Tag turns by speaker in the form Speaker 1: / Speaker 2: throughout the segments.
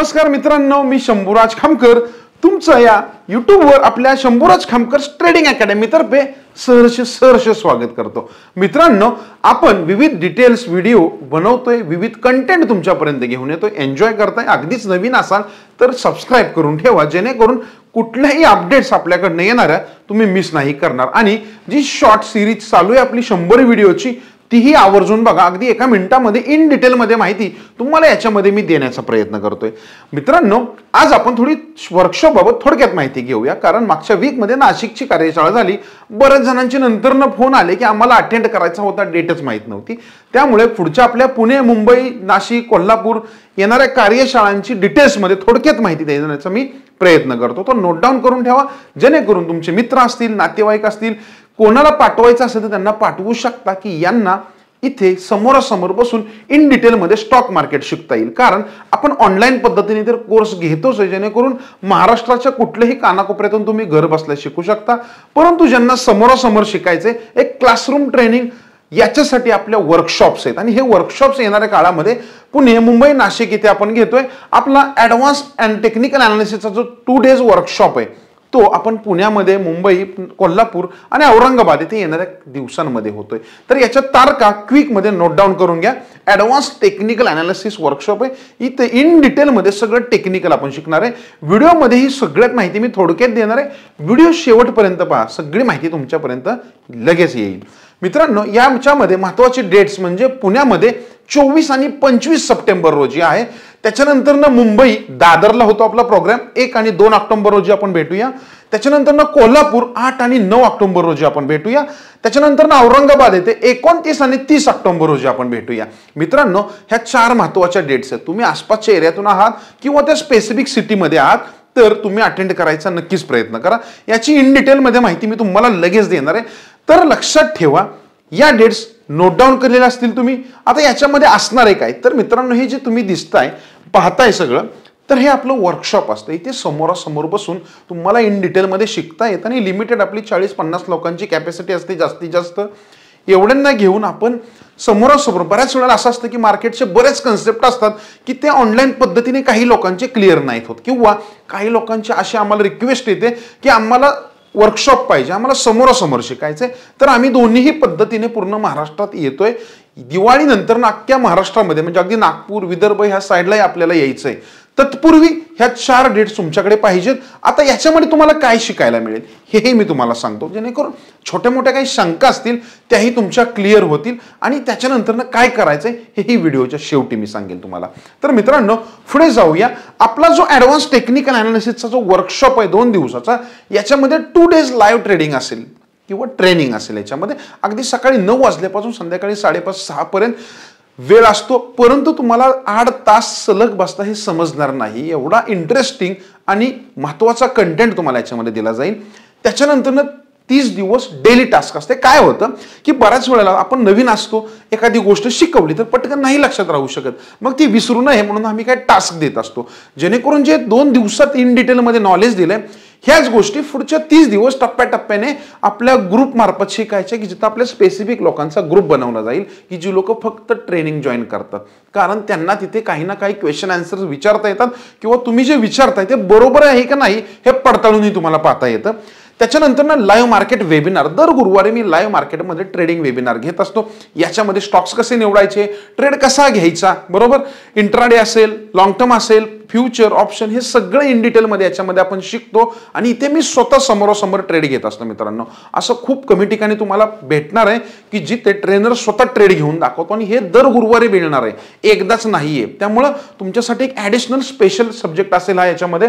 Speaker 1: नमस्कार मित्रांनो मी शंभूराज खामकर तुमचं या वर आपल्या शंभूराज खामकर ट्रेडिंग अकॅडमीतर्फे सहर्ष सहर्ष स्वागत करतो मित्रांनो आपण विविध डिटेल्स व्हिडिओ बनवतोय विविध कंटेंट तुमच्यापर्यंत घेऊन येतो एन्जॉय करताय अगदीच नवीन असाल तर सबस्क्राईब करून ठेवा जेणेकरून कुठल्याही अपडेट्स आपल्याकडनं आहे तुम्ही मिस नाही करणार आणि जी शॉर्ट सिरीज चालू आहे आपली शंभर व्हिडिओची तीही आवर्जून बघा अगदी एका मिनिटामध्ये इन डिटेलमध्ये माहिती तुम्हाला याच्यामध्ये मी देण्याचा प्रयत्न करतोय मित्रांनो आज आपण थोडी वर्कशॉपबाबत थोडक्यात माहिती घेऊया कारण मागच्या वीकमध्ये नाशिकची कार्यशाळा झाली बऱ्याच जणांचे नंतरनं फोन आले की आम्हाला अटेंड करायचा होता डेटच माहीत नव्हती त्यामुळे पुढच्या आपल्या पुणे मुंबई नाशिक कोल्हापूर येणाऱ्या कार्यशाळांची डिटेल्समध्ये थोडक्यात माहिती देण्याचा मी प्रयत्न करतो तो नोट डाऊन करून ठेवा जेणेकरून तुमचे मित्र असतील नातेवाईक असतील कोणाला पाठवायचं असेल तर त्यांना पाठवू शकता की यांना इथे समोरासमोर बसून इन डिटेलमध्ये स्टॉक मार्केट शिकता येईल कारण आपण ऑनलाईन पद्धतीने तर कोर्स घेतोच आहे जेणेकरून महाराष्ट्राच्या कुठल्याही कानाकोपऱ्यातून तुम्ही घर बसल्या शिकू शकता परंतु ज्यांना समोरासमोर शिकायचे एक क्लासरूम ट्रेनिंग याच्यासाठी आपल्या वर्कशॉप्स आहेत आणि हे वर्कशॉप्स येणाऱ्या काळामध्ये पुणे मुंबई नाशिक इथे आपण घेतोय आपला ॲडव्हान्स अँड टेक्निकल अनालिसिसचा जो टू डेज वर्कशॉप आहे तो आपण पुण्यामध्ये मुंबई कोल्हापूर आणि औरंगाबाद इथे येणाऱ्या दिवसांमध्ये होतोय तर याच्या तारखा क्विकमध्ये नोट डाऊन करून घ्या ॲडव्हान्स टेक्निकल अनालिसिस वर्कशॉप आहे इथे इन डिटेलमध्ये सगळं टेक्निकल आपण शिकणार आहे व्हिडिओमध्ये ही सगळ्यात माहिती मी थोडक्यात देणार आहे व्हिडिओ शेवटपर्यंत पहा सगळी माहिती तुमच्यापर्यंत लगेच येईल मित्रांनो याच्यामध्ये महत्वाचे डेट्स म्हणजे पुण्यामध्ये चोवीस आणि पंचवीस सप्टेंबर रोजी आहे त्याच्यानंतर ना मुंबई दादरला होतो आपला प्रोग्राम एक आणि दोन ऑक्टोबर रोजी आपण भेटूया त्याच्यानंतर ना कोल्हापूर आठ आणि नऊ ऑक्टोबर रोजी आपण भेटूया त्याच्यानंतर ना औरंगाबाद येथे एकोणतीस आणि तीस ऑक्टोबर रोजी आपण भेटूया मित्रांनो ह्या चार महत्वाच्या डेट्स आहेत तुम्ही आसपासच्या एरियातून आहात किंवा त्या स्पेसिफिक सिटीमध्ये आहात तर तुम्ही अटेंड करायचा नक्कीच प्रयत्न करा याची इन डिटेलमध्ये माहिती मी तुम्हाला लगेच देणार आहे तर लक्षात ठेवा या डेट्स नोट डाऊन केलेले असतील तुम्ही आता याच्यामध्ये असणार आहे काय तर मित्रांनो हे जे तुम्ही दिसताय पाहताय सगळं तर हे आपलं वर्कशॉप असतं इथे समोरासमोर बसून तुम्हाला इन डिटेलमध्ये शिकता येतं आणि लिमिटेड आपली चाळीस पन्नास लोकांची कॅपॅसिटी असते जास्तीत जास्त एवढ्यांना घेऊन आपण समोरासमोर बऱ्याच वेळेला असं असतं की मार्केटचे बरेच कन्सेप्ट असतात की ते ऑनलाईन पद्धतीने काही लोकांचे क्लिअर नाहीत होत किंवा काही लोकांची अशी आम्हाला रिक्वेस्ट येते की आम्हाला वर्कशॉप पाहिजे आम्हाला समोरासमोर शिकायचं आहे तर आम्ही दोन्हीही पद्धतीने पूर्ण महाराष्ट्रात येतोय दिवाळीनंतर नाक्या महाराष्ट्रामध्ये म्हणजे अगदी नागपूर विदर्भ ह्या साईडलाही आपल्याला यायचं आहे तत्पूर्वी ह्या चार डेट्स तुमच्याकडे पाहिजेत आता याच्यामध्ये तुम्हाला काय शिकायला मिळेल हेही मी तुम्हाला सांगतो जेणेकरून छोट्या मोठ्या काही शंका असतील त्याही तुमच्या क्लिअर होतील आणि त्याच्यानंतरनं काय करायचं हेही व्हिडिओच्या शेवटी मी सांगेल तुम्हाला तर मित्रांनो पुढे जाऊया आपला जो ॲडव्हान्स टेक्निकल अॅनालिसिसचा जो वर्कशॉप आहे दोन दिवसाचा याच्यामध्ये टू डेज लाईव्ह ट्रेडिंग असेल किंवा ट्रेनिंग असेल याच्यामध्ये अगदी सकाळी नऊ वाजल्यापासून संध्याकाळी साडेपाच सहापर्यंत वेळ असतो परंतु तुम्हाला आठ तास सलग बसता हे समजणार नाही एवढा इंटरेस्टिंग आणि महत्त्वाचा कंटेंट तुम्हाला याच्यामध्ये दिला जाईल त्याच्यानंतरनं तीस दिवस डेली टास्क असते काय होतं की बऱ्याच वेळेला आपण नवीन असतो एखादी गोष्ट शिकवली तर पटकन नाही लक्षात राहू शकत मग ती विसरू नये म्हणून आम्ही काय टास्क देत असतो जेणेकरून जे दोन दिवसात इन डिटेलमध्ये नॉलेज दिलं आहे ह्याच गोष्टी पुढच्या तीस दिवस टप्प्याटप्प्याने आपल्या ग्रुपमार्फत शिकायच्या की जिथं आपल्या स्पेसिफिक लोकांचा ग्रुप बनवला जाईल की जी लोक फक्त ट्रेनिंग जॉईन करतात कारण त्यांना तिथे काही ना काही क्वेश्चन आन्सर्स विचारता येतात किंवा तुम्ही जे विचारताय ते बरोबर आहे का नाही हे पडताळूनही तुम्हाला पाहता येतं त्याच्यानंतर ना लाईव्ह मार्केट वेबिनार दर गुरुवारी मी लाईव्ह मार्केटमध्ये ट्रेडिंग वेबिनार घेत असतो याच्यामध्ये स्टॉक्स कसे निवडायचे ट्रेड कसा घ्यायचा बरोबर इंट्राडे असेल लॉंग टर्म असेल फ्युचर ऑप्शन हे सगळं इन डिटेलमध्ये याच्यामध्ये आपण शिकतो आणि इथे मी स्वतः समोरासमोर ट्रेड घेत असतो मित्रांनो असं खूप कमी ठिकाणी तुम्हाला भेटणार आहे की जिथे ट्रेनर स्वतः ट्रेड घेऊन दाखवतो आणि हे दर गुरुवारी मिळणार आहे एकदाच नाही आहे त्यामुळं तुमच्यासाठी एक ॲडिशनल स्पेशल सब्जेक्ट असेल हा याच्यामध्ये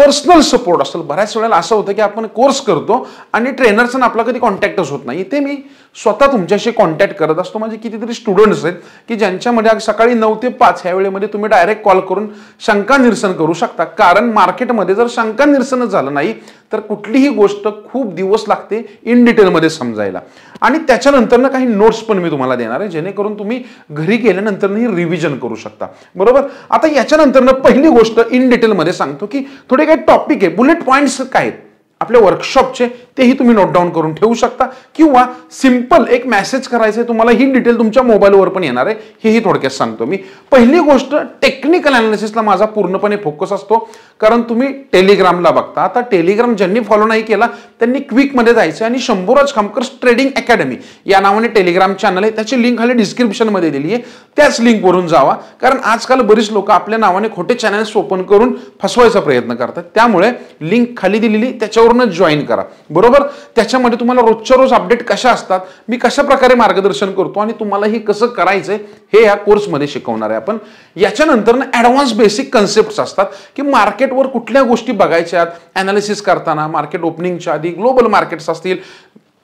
Speaker 1: पर्सनल सपोर्ट असेल बऱ्याच वेळेला असं होतं की आपण कोर्स करतो आणि ट्रेनरचा आपला कधी कॉन्टॅक्टच होत नाही ते मी स्वतः तुमच्याशी कॉन्टॅक्ट करत असतो म्हणजे कितीतरी स्टुडंट्स आहेत की ज्यांच्यामध्ये सकाळी नऊ ते पाच ह्या वेळेमध्ये तुम्ही डायरेक्ट कॉल करून शंका निरसन करू शकता कारण मार्केटमध्ये जर शंका निरसन झालं नाही तर कुठलीही गोष्ट खूप दिवस लागते इन डिटेलमध्ये समजायला आणि त्याच्यानंतरनं काही नोट्स पण मी तुम्हाला देणार आहे जेणेकरून तुम्ही घरी गेल्यानंतरनंही रिव्हिजन करू शकता बरोबर आता याच्यानंतरनं पहिली गोष्ट इन डिटेलमध्ये सांगतो की थोडे काही टॉपिक आहे बुलेट पॉईंट्स काय आहेत आपले वर्कशॉपचे तेही तुम्ही नोट डाऊन करून ठेवू शकता किंवा सिम्पल एक मेसेज करायचं आहे तुम्हाला ही डिटेल तुमच्या मोबाईलवर पण येणार आहे हेही थोडक्यात सांगतो मी पहिली गोष्ट टेक्निकल अनालिसिसला माझा पूर्णपणे फोकस असतो कारण तुम्ही टेलिग्रामला बघता आता टेलिग्राम ज्यांनी फॉलो नाही केला त्यांनी क्विकमध्ये जायचं आणि शंभूराज खामकर्स ट्रेडिंग अकॅडमी या नावाने टेलिग्राम चॅनल आहे त्याची लिंक खाली डिस्क्रिप्शनमध्ये दिली आहे त्याच लिंकवरून जावा कारण आजकाल बरीच लोक आपल्या नावाने खोटे चॅनल्स ओपन करून फसवायचा प्रयत्न करतात त्यामुळे लिंक खाली दिलेली त्याच्यावर पूर्ण जॉईन करा बरोबर त्याच्यामध्ये तुम्हाला रोजच्या रोज अपडेट कशा असतात मी कशा प्रकारे मार्गदर्शन करतो आणि तुम्हाला हे कसं करायचंय हे या कोर्समध्ये शिकवणार आहे आपण याच्यानंतर ना ॲडव्हान्स बेसिक कन्सेप्ट असतात की मार्केटवर कुठल्या गोष्टी बघायच्या ॲनालिसिस करताना मार्केट ओपनिंगच्या आधी ग्लोबल मार्केट्स असतील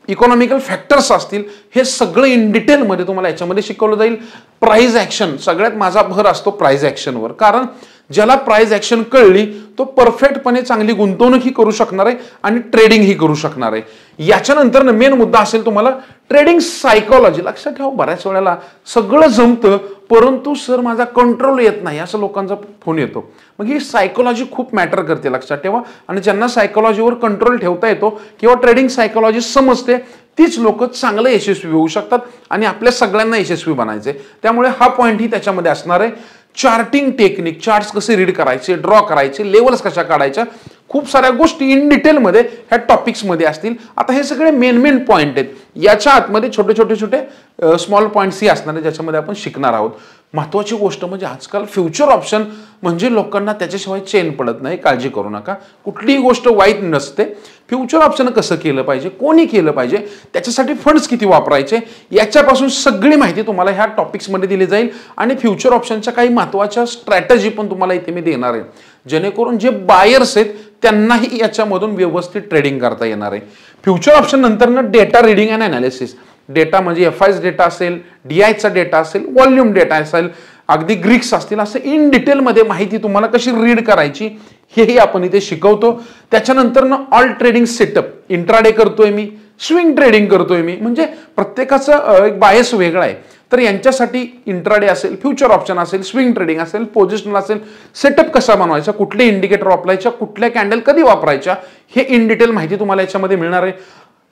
Speaker 1: इकॉनॉमिकल फॅक्टर्स असतील हे सगळं इन डिटेलमध्ये तुम्हाला याच्यामध्ये शिकवलं जाईल प्राईज ॲक्शन सगळ्यात माझा भर असतो प्राईज ॲक्शनवर कारण ज्याला प्राइस ॲक्शन कळली तो परफेक्टपणे चांगली गुंतवणूकही करू शकणार आहे आणि ट्रेडिंगही करू शकणार आहे याच्यानंतर मेन मुद्दा असेल तुम्हाला ट्रेडिंग सायकोलॉजी लक्षात ठेवा बऱ्याच वेळेला सगळं जमतं परंतु सर माझा कंट्रोल येत नाही असं लोकांचा फोन येतो मग ही सायकोलॉजी खूप मॅटर करते लक्षात ठेवा आणि ज्यांना सायकोलॉजीवर कंट्रोल ठेवता येतो किंवा ट्रेडिंग सायकोलॉजी समजते तीच लोक चांगले यशस्वी होऊ शकतात आणि आपल्या सगळ्यांना यशस्वी बनायचे त्यामुळे हा पॉईंटही त्याच्यामध्ये असणार आहे चार्टिंग टेक्निक चार्ट्स कसे रीड करायचे ड्रॉ करायचे लेवल्स कशा काढायच्या खूप साऱ्या गोष्टी इन डिटेलमध्ये ह्या टॉपिक्समध्ये असतील आता हे सगळे मेन मेन पॉईंट आहेत याच्या आतमध्ये छोटे छोटे छोटे स्मॉल पॉईंट्सही असणार ज्याच्यामध्ये आपण शिकणार आहोत महत्त्वाची गोष्ट म्हणजे आजकाल फ्युचर ऑप्शन म्हणजे लोकांना त्याच्याशिवाय चेन पडत नाही काळजी करू नका कुठलीही गोष्ट वाईट नसते फ्युचर ऑप्शन कसं केलं पाहिजे कोणी केलं पाहिजे त्याच्यासाठी फंड्स किती वापरायचे याच्यापासून सगळी माहिती तुम्हाला ह्या टॉपिक्समध्ये दिली जाईल आणि फ्युचर ऑप्शनच्या काही महत्त्वाच्या स्ट्रॅटजी पण तुम्हाला इथे मी देणार आहे जेणेकरून जे बायर्स आहेत त्यांनाही याच्यामधून व्यवस्थित ट्रेडिंग करता येणार आहे फ्युचर ऑप्शन नंतरनं data reading and analysis data म्हणजे एफ आयच डेटा असेल डी आयचा डेटा असेल व्हॉल्यूम डेटा असेल अगदी ग्रीक्स असतील असं इन डिटेलमध्ये माहिती तुम्हाला कशी रीड करायची हेही आपण इथे शिकवतो त्याच्यानंतर ना ऑल ट्रेडिंग सेटअप इंट्राडे करतोय मी स्विंग ट्रेडिंग करतोय मी म्हणजे प्रत्येकाचं एक बायस वेगळा आहे तर यांच्यासाठी इंट्राडे असेल फ्युचर ऑप्शन असेल स्विंग ट्रेडिंग असेल पोझिशनल असेल सेटअप कसा बनवायचा कुठले इंडिकेटर वापरायचा कुठल्या कॅन्डल कधी वापरायच्या हे इन डिटेल माहिती तुम्हाला याच्यामध्ये मिळणार आहे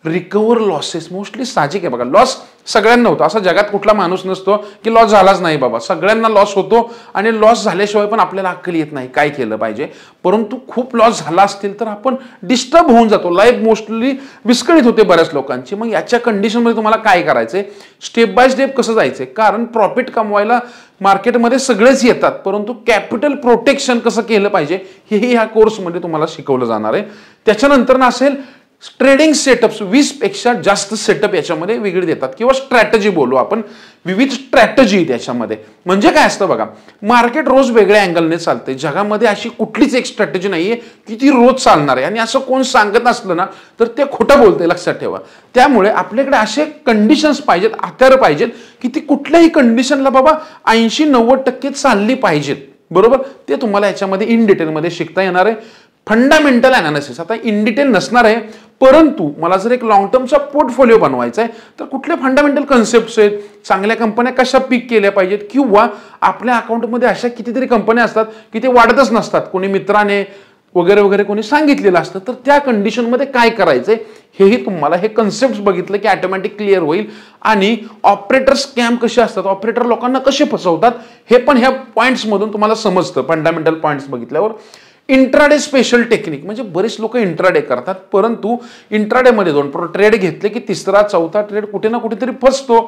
Speaker 1: रिकवर लॉसेस मोस्टली साहजिक आहे बघा लॉस सगळ्यांना होतो असा जगात कुठला माणूस नसतो की लॉस झालाच नाही बाबा सगळ्यांना लॉस होतो आणि लॉस झाल्याशिवाय पण आपल्याला अक्कल येत नाही काय केलं पाहिजे परंतु खूप लॉस झाला असतील तर आपण डिस्टर्ब होऊन जातो लाईफ मोस्टली विस्कळीत होते बऱ्याच लोकांची मग याच्या कंडिशनमध्ये तुम्हाला काय करायचं स्टेप बाय स्टेप कसं जायचं कारण प्रॉफिट कमवायला मार्केटमध्ये सगळेच येतात परंतु कॅपिटल प्रोटेक्शन कसं केलं पाहिजे हेही ह्या कोर्समध्ये तुम्हाला शिकवलं जाणार आहे त्याच्यानंतर ना असेल ट्रेडिंग सेटअप्स वीसपेक्षा जास्त सेटअप याच्यामध्ये वेगळी देतात किंवा स्ट्रॅटजी बोलू आपण विविध स्ट्रॅटजी त्याच्यामध्ये म्हणजे काय असतं बघा मार्केट रोज वेगळ्या अँगलने चालते जगामध्ये अशी कुठलीच एक स्ट्रॅटजी नाही आहे की ती रोज चालणार आहे आणि असं कोण सांगत असलं ना तर ते खोटं बोलते लक्षात ठेवा त्यामुळे आपल्याकडे असे कंडिशन्स पाहिजेत आधार पाहिजेत की ती कुठल्याही कंडिशनला बाबा ऐंशी नव्वद टक्के चालली पाहिजेत बरोबर ते तुम्हाला याच्यामध्ये इन डिटेलमध्ये शिकता येणार आहे फंडामेंटल अनालिसिस आता इन डिटेल नसणार आहे परंतु मला जर एक लाँग टर्मचा पोर्टफोलिओ बनवायचा आहे तर कुठल्या फंडामेंटल कन्सेप्ट्स आहेत चांगल्या कंपन्या कशा पिक केल्या पाहिजेत किंवा आपल्या अकाउंटमध्ये अशा कितीतरी कंपन्या असतात की ते वाढतच नसतात कोणी मित्राने वगैरे वगैरे कोणी सांगितलेलं असतं तर त्या कंडिशनमध्ये काय करायचंय हेही तुम्हाला हे कन्सेप्ट बघितलं की ऑटोमॅटिक क्लिअर होईल आणि ऑपरेटर स्कॅम कसे असतात ऑपरेटर लोकांना कसे फसवतात हे पण ह्या पॉईंट्समधून तुम्हाला समजतं फंडामेंटल पॉईंट्स बघितल्यावर इंट्राडे स्पेशल टेक्निक म्हणजे बरेच लोक इंट्राडे करतात परंतु इंट्राडेमध्ये दोन प्रो ट्रेड घेतले की तिसरा चौथा ट्रेड कुठे ना कुठेतरी फसतो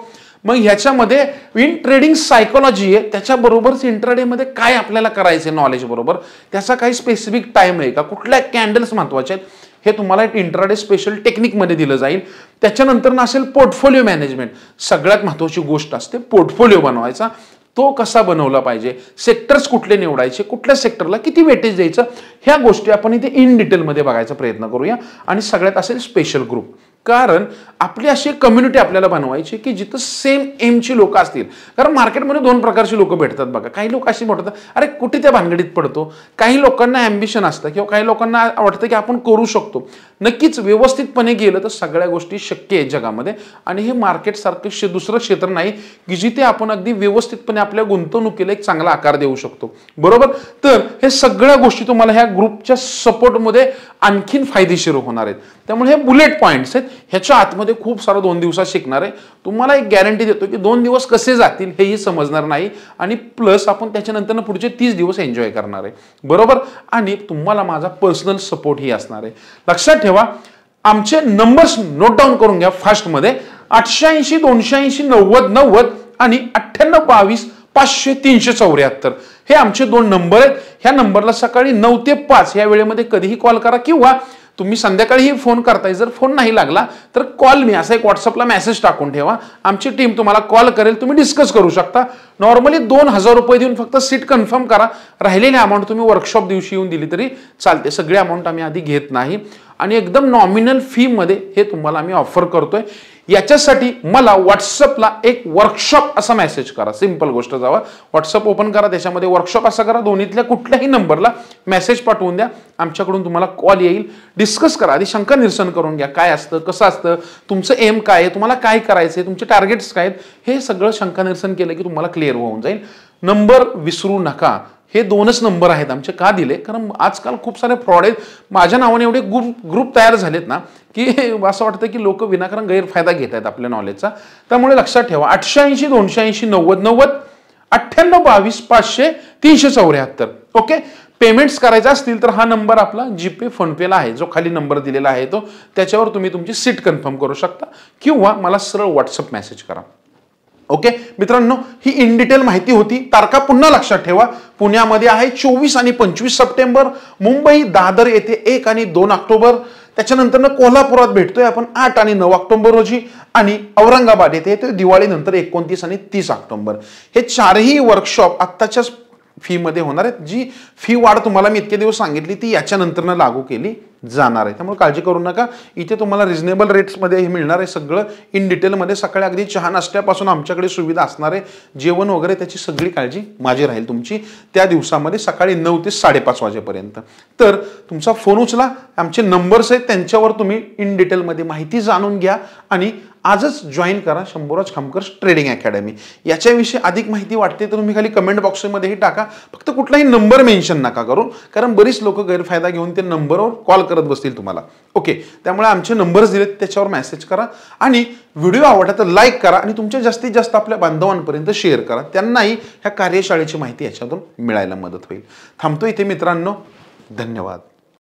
Speaker 1: मग ह्याच्यामध्ये इन ट्रेडिंग सायकोलॉजी आहे त्याच्याबरोबरच इंट्राडेमध्ये काय आपल्याला करायचं आहे नॉलेज बरोबर त्याचा काही स्पेसिफिक टाईम आहे का कुठल्या कॅन्डल्स महत्वाचे आहेत हे तुम्हाला इंट्राडे स्पेशल टेक्निकमध्ये दिलं जाईल त्याच्यानंतर ना असेल पोर्टफोलिओ मॅनेजमेंट सगळ्यात महत्वाची गोष्ट असते पोर्टफोलिओ बनवायचा तो कसा बनवला पाहिजे सेक्टर्स कुठले निवडायचे कुठल्या सेक्टरला किती वेटेज द्यायचं ह्या गोष्टी आपण इथे इन डिटेलमध्ये बघायचा प्रयत्न करूया आणि सगळ्यात असेल स्पेशल ग्रुप कारण आपली अशी कम्युनिटी आपल्याला बनवायची की जिथं सेम एमची लोकं असतील कारण मार्केटमध्ये दोन प्रकारची लोकं भेटतात बघा काही लोक अशी म्हणतात अरे कुठे त्या भानगडीत पडतो काही लोकांना ॲम्बिशन असतं किंवा काही लोकांना वाटतं की आपण करू शकतो नक्कीच व्यवस्थितपणे गेलं तर सगळ्या गोष्टी शक्य आहेत जगामध्ये आणि हे मार्केटसारखं शे दुसरं क्षेत्र नाही की जिथे आपण अगदी व्यवस्थितपणे आपल्या गुंतवणुकीला एक चांगला आकार देऊ शकतो बरोबर तर हे सगळ्या गोष्टी तुम्हाला ह्या ग्रुपच्या सपोर्टमध्ये आणखीन फायदेशीर होणार आहेत त्यामुळे हे बुलेट पॉईंट्स आहेत ह्याच्या आतमध्ये खूप सारा दोन दिवसात शिकणार आहे तुम्हाला एक गॅरंटी देतो की दोन दिवस कसे जातील हेही समजणार नाही आणि प्लस आपण त्याच्यानंतर पुढचे तीस दिवस एन्जॉय करणार आहे बरोबर आणि तुम्हाला माझा पर्सनल सपोर्ट ही असणार आहे लक्षात ठेवा आमचे नंबर्स नोट डाऊन करून घ्या फास्टमध्ये आठशे ऐंशी दोनशे ऐंशी नव्वद नव्वद आणि अठ्ठ्याण्णव बावीस पाचशे तीनशे चौऱ्याहत्तर हे आमचे दोन नंबर आहेत ह्या नंबरला सकाळी नऊ ते पाच या वेळेमध्ये कधीही कॉल करा किंवा तुम्ही संध्याकाळीही फोन करताय जर फोन नाही लागला तर कॉल मी असा एक व्हॉट्सअपला मेसेज टाकून ठेवा आमची टीम तुम्हाला कॉल करेल तुम्ही डिस्कस करू शकता नॉर्मली दोन हजार रुपये देऊन फक्त सीट कन्फर्म करा राहिलेली अमाऊंट तुम्ही वर्कशॉप दिवशी येऊन दिली तरी चालते सगळी अमाऊंट आम्ही आधी घेत नाही आणि एकदम नॉमिनल फीमध्ये हे तुम्हाला आम्ही ऑफर करतोय याच्यासाठी मला व्हॉट्सअपला एक वर्कशॉप असा मेसेज करा सिंपल गोष्ट जावा व्हॉट्सअप ओपन करा त्याच्यामध्ये वर्कशॉप असा करा दोन्हीतल्या कुठल्याही नंबरला मेसेज पाठवून द्या आमच्याकडून तुम्हाला कॉल येईल डिस्कस करा आधी शंका निरसन करून घ्या काय असतं कसं असतं तुमचं एम काय आहे तुम्हाला काय करायचं आहे तुमचे टार्गेट्स काय आहेत हे सगळं शंका निरसन केलं की तुम्हाला क्लिअर होऊन जाईल नंबर विसरू नका हे दोनच नंबर आहेत आमचे का दिले कारण आजकाल खूप सारे फ्रॉड आहेत माझ्या नावाने एवढे ग्रुप ग्रुप तयार झालेत ना की असं वाटतं की लोक विनाकारण गैरफायदा घेत आहेत आपल्या नॉलेजचा त्यामुळे लक्षात ठेवा आठशे ऐंशी दोनशे ऐंशी नव्वद नव्वद अठ्ठ्याण्णव बावीस पाचशे तीनशे चौऱ्याहत्तर ओके पेमेंट्स करायचे असतील तर हा नंबर आपला जीपे फोनपेला आहे जो खाली नंबर दिलेला आहे तो त्याच्यावर तुम्ही तुमची सीट कन्फर्म करू शकता किंवा मला सरळ व्हॉट्सअप मेसेज करा ओके मित्रांनो ही इन डिटेल माहिती होती तारखा पुन्हा लक्षात ठेवा पुण्यामध्ये आहे चोवीस आणि पंचवीस सप्टेंबर मुंबई दादर येथे एक आणि दोन ऑक्टोबर त्याच्यानंतर ना कोल्हापुरात भेटतोय आपण आठ आणि नऊ ऑक्टोबर रोजी आणि औरंगाबाद येथे दिवाळीनंतर एकोणतीस आणि तीस ऑक्टोबर हे चारही वर्कशॉप आत्ताच्याच फीमध्ये होणार आहेत जी फी वाढ तुम्हाला मी इतके दिवस सांगितली ती याच्यानंतरनं लागू केली जाणार आहे त्यामुळे काळजी करू नका इथे तुम्हाला रिजनेबल रेट्समध्ये हे मिळणार आहे सगळं इन डिटेलमध्ये सकाळी अगदी चहा नाश्त्यापासून आमच्याकडे सुविधा असणार आहे जेवण वगैरे त्याची सगळी काळजी माझी राहील तुमची त्या दिवसामध्ये सकाळी नऊ ते साडेपाच वाजेपर्यंत तर तुमचा फोन उचला आमचे नंबर्स आहेत त्यांच्यावर तुम्ही इन डिटेलमध्ये माहिती जाणून घ्या आणि आजच जॉईन करा शंभूराज खामकर ट्रेडिंग अकॅडमी याच्याविषयी अधिक माहिती वाटते तर तुम्ही खाली कमेंट बॉक्समध्येही टाका फक्त कुठलाही नंबर मेन्शन नका करू कारण बरीच लोक गैरफायदा घेऊन ते नंबरवर कॉल करत बसतील तुम्हाला ओके त्यामुळे आमचे नंबर्स दिलेत त्याच्यावर मेसेज करा आणि व्हिडिओ आवडला तर लाईक करा आणि तुमच्या जास्तीत जास्त आपल्या बांधवांपर्यंत शेअर करा त्यांनाही ह्या कार्यशाळेची माहिती याच्यातून मिळायला मदत होईल थांबतो इथे मित्रांनो धन्यवाद